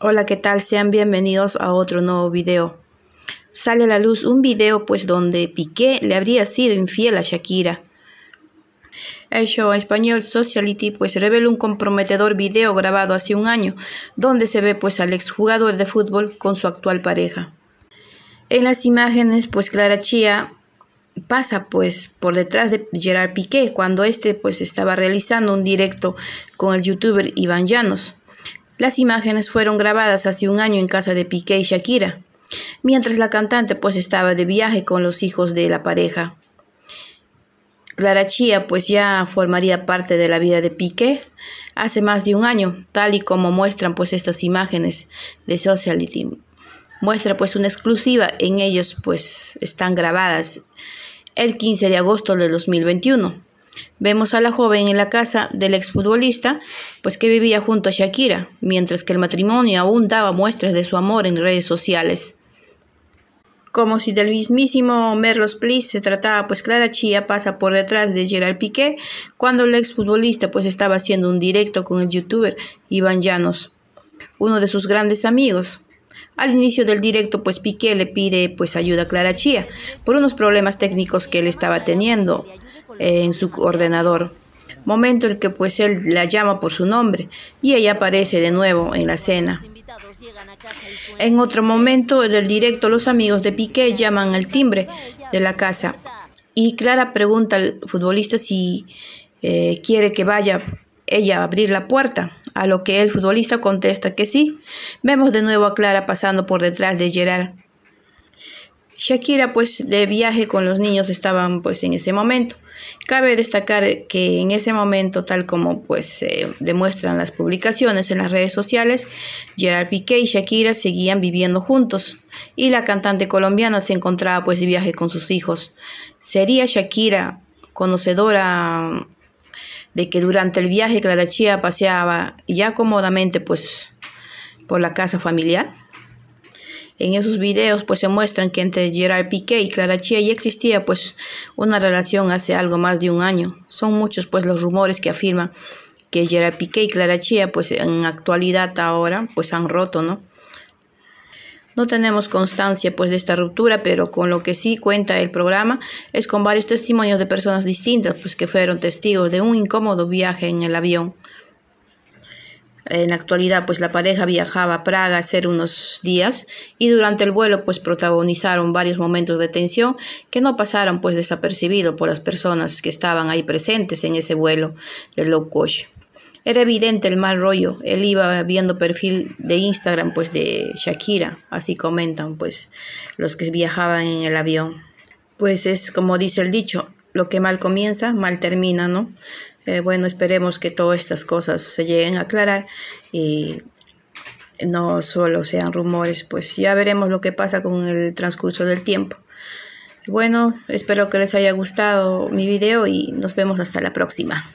Hola, ¿qué tal? Sean bienvenidos a otro nuevo video. Sale a la luz un video pues donde Piqué le habría sido infiel a Shakira. El show español Sociality pues revela un comprometedor video grabado hace un año, donde se ve pues al exjugador de fútbol con su actual pareja. En las imágenes pues Clara Chía pasa pues por detrás de Gerard Piqué cuando este pues estaba realizando un directo con el youtuber Iván Llanos. Las imágenes fueron grabadas hace un año en casa de Piqué y Shakira, mientras la cantante pues estaba de viaje con los hijos de la pareja. Clara Chía pues ya formaría parte de la vida de Piqué hace más de un año, tal y como muestran pues estas imágenes de Sociality. Muestra pues una exclusiva, en ellos pues están grabadas el 15 de agosto de 2021. Vemos a la joven en la casa del exfutbolista, pues que vivía junto a Shakira, mientras que el matrimonio aún daba muestras de su amor en redes sociales. Como si del mismísimo Merlos Plis se trataba, pues Clara Chía pasa por detrás de Gerard Piqué cuando el exfutbolista pues estaba haciendo un directo con el youtuber Iván Llanos, uno de sus grandes amigos. Al inicio del directo, pues Piqué le pide pues ayuda a Clara Chía por unos problemas técnicos que él estaba teniendo en su ordenador, momento en que pues él la llama por su nombre y ella aparece de nuevo en la cena. En otro momento en el directo los amigos de Piqué llaman al timbre de la casa y Clara pregunta al futbolista si eh, quiere que vaya ella a abrir la puerta, a lo que el futbolista contesta que sí. Vemos de nuevo a Clara pasando por detrás de Gerard Shakira pues de viaje con los niños estaban pues en ese momento. Cabe destacar que en ese momento, tal como pues demuestran las publicaciones en las redes sociales, Gerard Piqué y Shakira seguían viviendo juntos y la cantante colombiana se encontraba pues de viaje con sus hijos. Sería Shakira conocedora de que durante el viaje Clarachía Chía paseaba ya cómodamente pues por la casa familiar. En esos videos pues se muestran que entre Gerard Piqué y Clara Chia ya existía pues una relación hace algo más de un año. Son muchos pues los rumores que afirman que Gerard Piqué y Clara Chia pues en actualidad ahora pues han roto, ¿no? No tenemos constancia pues de esta ruptura, pero con lo que sí cuenta el programa es con varios testimonios de personas distintas pues que fueron testigos de un incómodo viaje en el avión. En la actualidad, pues la pareja viajaba a Praga a hacer unos días y durante el vuelo, pues protagonizaron varios momentos de tensión que no pasaron pues desapercibido por las personas que estaban ahí presentes en ese vuelo de low cost. Era evidente el mal rollo. Él iba viendo perfil de Instagram pues de Shakira, así comentan pues los que viajaban en el avión. Pues es como dice el dicho, lo que mal comienza, mal termina, ¿no? Eh, bueno, esperemos que todas estas cosas se lleguen a aclarar y no solo sean rumores, pues ya veremos lo que pasa con el transcurso del tiempo. Bueno, espero que les haya gustado mi video y nos vemos hasta la próxima.